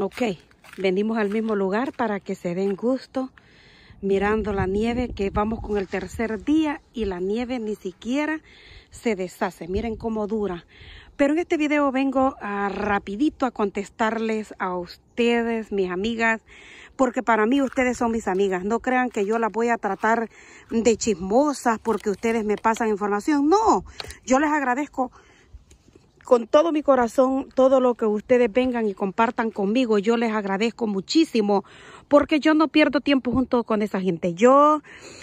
Ok, venimos al mismo lugar para que se den gusto mirando la nieve que vamos con el tercer día y la nieve ni siquiera se deshace. Miren cómo dura. Pero en este video vengo ah, rapidito a contestarles a ustedes, mis amigas, porque para mí ustedes son mis amigas. No crean que yo las voy a tratar de chismosas porque ustedes me pasan información. No, yo les agradezco con todo mi corazón todo lo que ustedes vengan y compartan conmigo. Yo les agradezco muchísimo porque yo no pierdo tiempo junto con esa gente. Yo,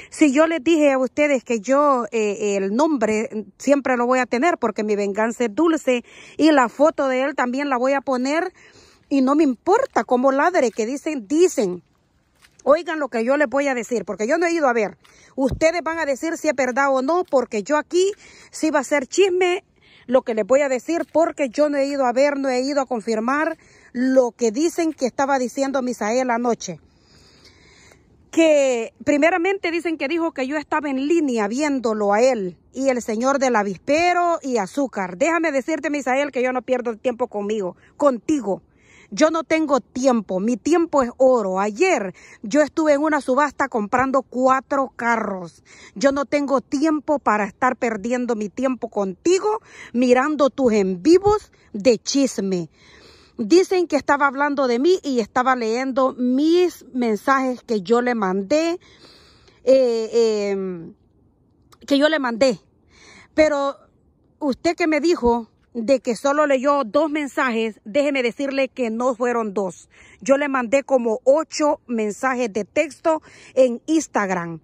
si yo les dije a ustedes que yo eh, el nombre siempre lo voy a tener porque mi venganza es dulce y la foto de él también la voy a poner y no me importa cómo ladre que dicen, dicen. Oigan lo que yo les voy a decir, porque yo no he ido a ver. Ustedes van a decir si es verdad o no, porque yo aquí si va a ser chisme lo que les voy a decir porque yo no he ido a ver, no he ido a confirmar lo que dicen que estaba diciendo Misael anoche. Que primeramente dicen que dijo que yo estaba en línea viéndolo a él y el señor del avispero y azúcar. Déjame decirte, Misael, que yo no pierdo el tiempo conmigo, contigo. Yo no tengo tiempo, mi tiempo es oro. Ayer yo estuve en una subasta comprando cuatro carros. Yo no tengo tiempo para estar perdiendo mi tiempo contigo mirando tus en vivos de chisme. Dicen que estaba hablando de mí y estaba leyendo mis mensajes que yo le mandé. Eh, eh, que yo le mandé. Pero usted que me dijo de que solo leyó dos mensajes, déjeme decirle que no fueron dos. Yo le mandé como ocho mensajes de texto en Instagram.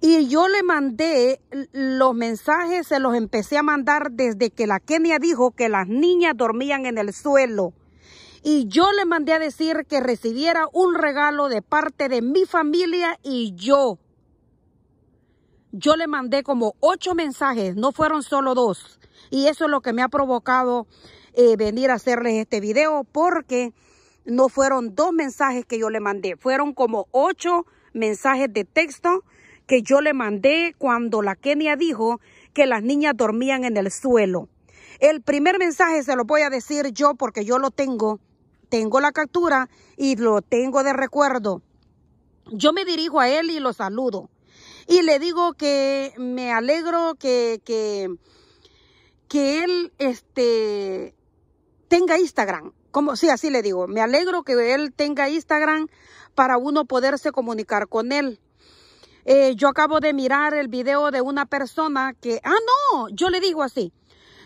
Y yo le mandé los mensajes, se los empecé a mandar desde que la Kenia dijo que las niñas dormían en el suelo. Y yo le mandé a decir que recibiera un regalo de parte de mi familia y yo yo le mandé como ocho mensajes, no fueron solo dos. Y eso es lo que me ha provocado eh, venir a hacerles este video porque no fueron dos mensajes que yo le mandé, fueron como ocho mensajes de texto que yo le mandé cuando la Kenia dijo que las niñas dormían en el suelo. El primer mensaje se lo voy a decir yo porque yo lo tengo, tengo la captura y lo tengo de recuerdo. Yo me dirijo a él y lo saludo. Y le digo que me alegro que, que, que él este, tenga Instagram. Como, sí, así le digo. Me alegro que él tenga Instagram para uno poderse comunicar con él. Eh, yo acabo de mirar el video de una persona que, ah, no, yo le digo así.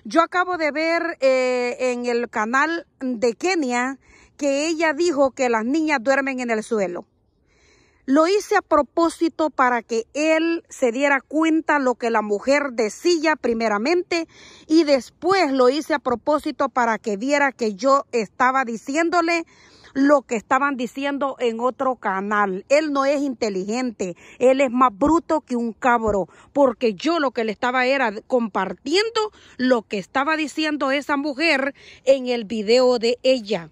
Yo acabo de ver eh, en el canal de Kenia que ella dijo que las niñas duermen en el suelo. Lo hice a propósito para que él se diera cuenta lo que la mujer decía primeramente y después lo hice a propósito para que viera que yo estaba diciéndole lo que estaban diciendo en otro canal. Él no es inteligente, él es más bruto que un cabro, porque yo lo que le estaba era compartiendo lo que estaba diciendo esa mujer en el video de ella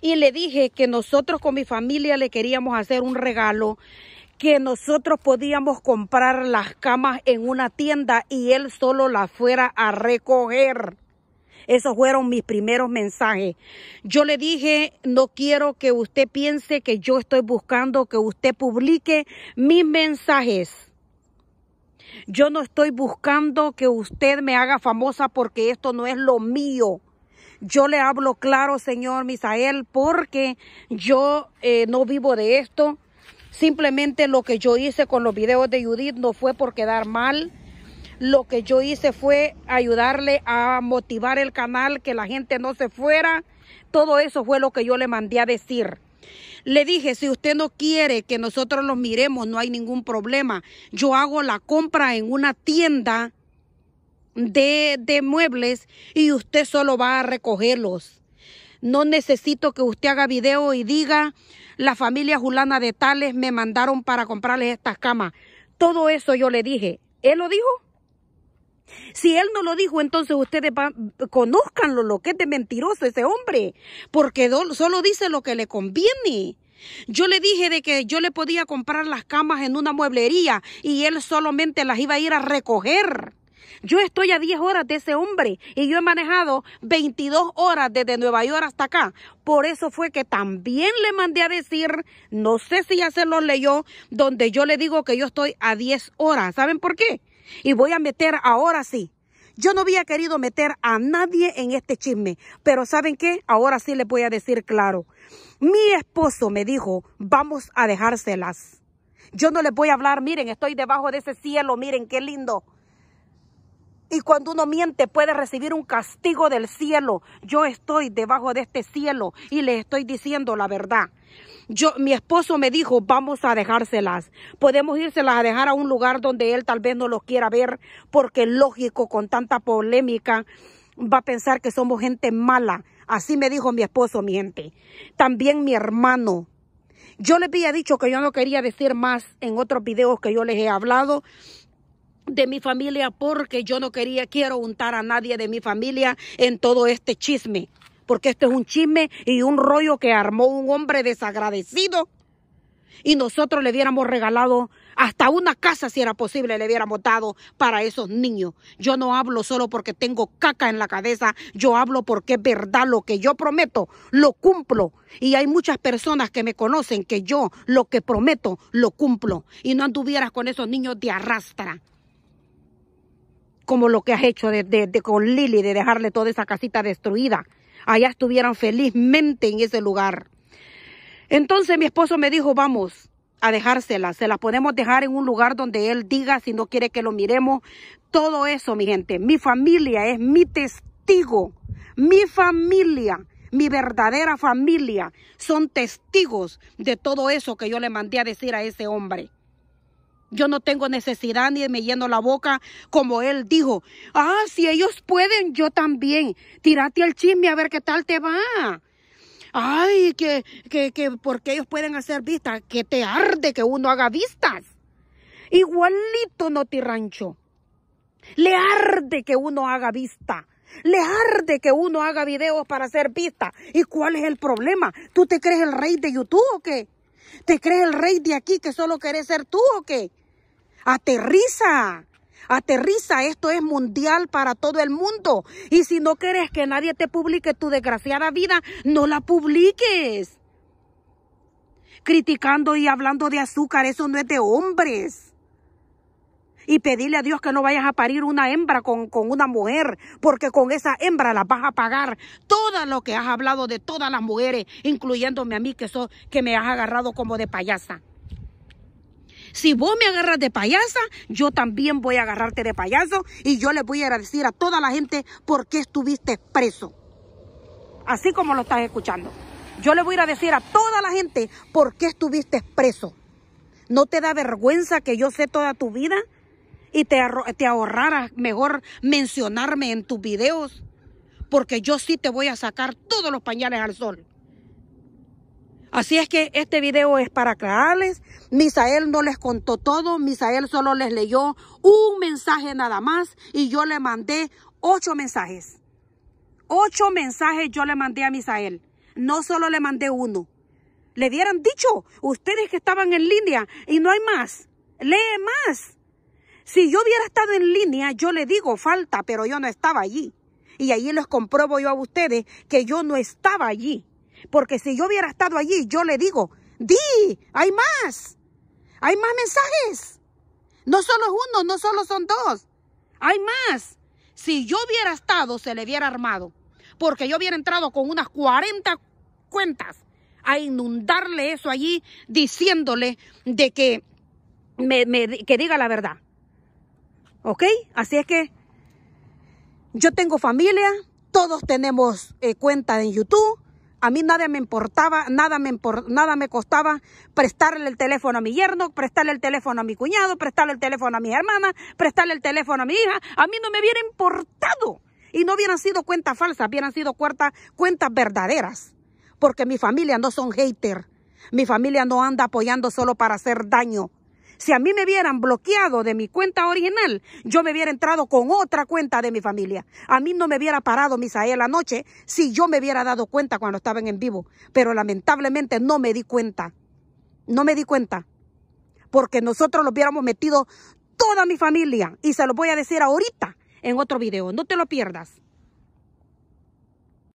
y le dije que nosotros con mi familia le queríamos hacer un regalo que nosotros podíamos comprar las camas en una tienda y él solo las fuera a recoger. Esos fueron mis primeros mensajes. Yo le dije, no quiero que usted piense que yo estoy buscando que usted publique mis mensajes. Yo no estoy buscando que usted me haga famosa porque esto no es lo mío. Yo le hablo claro, Señor Misael, porque yo eh, no vivo de esto. Simplemente lo que yo hice con los videos de Judith no fue por quedar mal. Lo que yo hice fue ayudarle a motivar el canal, que la gente no se fuera. Todo eso fue lo que yo le mandé a decir. Le dije, si usted no quiere que nosotros los miremos, no hay ningún problema. Yo hago la compra en una tienda de, muebles y usted solo va a recogerlos. No necesito que usted haga video y diga, la familia Julana de Tales me mandaron para comprarles estas camas. Todo eso yo le dije. ¿Él lo dijo? Si él no lo dijo, entonces ustedes van, conózcanlo, lo que es de mentiroso ese hombre, porque solo dice lo que le conviene. Yo le dije de que yo le podía comprar las camas en una mueblería y él solamente las iba a ir a recoger. Yo estoy a 10 horas de ese hombre y yo he manejado 22 horas desde Nueva York hasta acá. Por eso fue que también le mandé a decir, no sé si ya se lo leyó, donde yo le digo que yo estoy a 10 horas. ¿Saben por qué? Y voy a meter ahora sí. Yo no había querido meter a nadie en este chisme, pero ¿saben qué? Ahora sí les voy a decir claro. Mi esposo me dijo, vamos a dejárselas. Yo no les voy a hablar, miren, estoy debajo de ese cielo, miren qué lindo. Y cuando uno miente puede recibir un castigo del cielo. Yo estoy debajo de este cielo y le estoy diciendo la verdad. Yo, mi esposo me dijo, vamos a dejárselas. Podemos irselas a dejar a un lugar donde él tal vez no los quiera ver, porque lógico, con tanta polémica, va a pensar que somos gente mala. Así me dijo mi esposo, miente. También mi hermano. Yo les había dicho que yo no quería decir más en otros videos que yo les he hablado, de mi familia porque yo no quería, quiero untar a nadie de mi familia en todo este chisme. Porque esto es un chisme y un rollo que armó un hombre desagradecido. Y nosotros le hubiéramos regalado hasta una casa, si era posible, le hubiéramos dado para esos niños. Yo no hablo solo porque tengo caca en la cabeza, yo hablo porque es verdad lo que yo prometo, lo cumplo. Y hay muchas personas que me conocen que yo lo que prometo, lo cumplo. Y no anduvieras con esos niños de arrastra como lo que has hecho de, con Lili, de dejarle toda esa casita destruida. Allá estuvieran felizmente en ese lugar. Entonces mi esposo me dijo, vamos a dejársela, se la podemos dejar en un lugar donde él diga si no quiere que lo miremos. Todo eso, mi gente, mi familia es mi testigo, mi familia, mi verdadera familia son testigos de todo eso que yo le mandé a decir a ese hombre. Yo no tengo necesidad ni me lleno la boca como él dijo. Ah, si ellos pueden, yo también. Tírate al chisme a ver qué tal te va. Ay, que, que, que, porque ellos pueden hacer vistas. Que te arde que uno haga vistas. Igualito no tirancho. Le arde que uno haga vista. Le arde que uno haga videos para hacer vista. ¿Y cuál es el problema? ¿Tú te crees el rey de YouTube o qué? ¿Te crees el rey de aquí que solo querés ser tú o qué? Aterriza. Aterriza, esto es mundial para todo el mundo. Y si no quieres que nadie te publique tu desgraciada vida, no la publiques. Criticando y hablando de azúcar, eso no es de hombres. Y pedirle a Dios que no vayas a parir una hembra con, una mujer, porque con esa hembra la vas a pagar todo lo que has hablado de todas las mujeres, incluyéndome a mí, que, que me has agarrado como de payasa. Si vos me agarras de payasa, yo también voy a agarrarte de payaso y yo le voy a agradecer a toda la gente por qué estuviste preso. Así como lo estás escuchando. Yo le voy a decir a toda la gente por qué estuviste preso. ¿No te da vergüenza que yo sé toda tu vida y te, te ahorraras mejor mencionarme en tus videos? Porque yo sí te voy a sacar todos los pañales al sol. Así es que este video es para aclararles. Misael no les contó todo. Misael solo les leyó un mensaje nada más. Y yo le mandé ocho mensajes. Ocho mensajes yo le mandé a Misael. No solo le mandé uno. Le hubieran dicho, ustedes que estaban en línea y no hay más. Lee más. Si yo hubiera estado en línea, yo le digo falta, pero yo no estaba allí. Y allí les compruebo yo a ustedes que yo no estaba allí. Porque si yo hubiera estado allí, yo le digo, di, hay más. Hay más mensajes. No solo es uno, no solo son dos. Hay más. Si yo hubiera estado, se le hubiera armado. Porque yo hubiera entrado con unas 40 cuentas a inundarle eso allí, diciéndole de que me, que diga la verdad. ¿Ok? Así es que yo tengo familia, todos tenemos eh, cuenta en YouTube, a mí nada me importaba, nada me, nada me costaba prestarle el teléfono a mi yerno, prestarle el teléfono a mi cuñado, prestarle el teléfono a mi hermana, prestarle el teléfono a mi hija. A mí no me hubiera importado. Y no hubieran sido cuentas falsas, hubieran sido cuentas, cuentas verdaderas. Porque mi familia no son haters, Mi familia no anda apoyando solo para hacer daño. Si a mí me hubieran bloqueado de mi cuenta original, yo me hubiera entrado con otra cuenta de mi familia. A mí no me hubiera parado Misael anoche si yo me hubiera dado cuenta cuando estaban en vivo. Pero lamentablemente no me di cuenta. No me di cuenta. Porque nosotros los hubiéramos metido toda mi familia. Y se lo voy a decir ahorita en otro video. No te lo pierdas.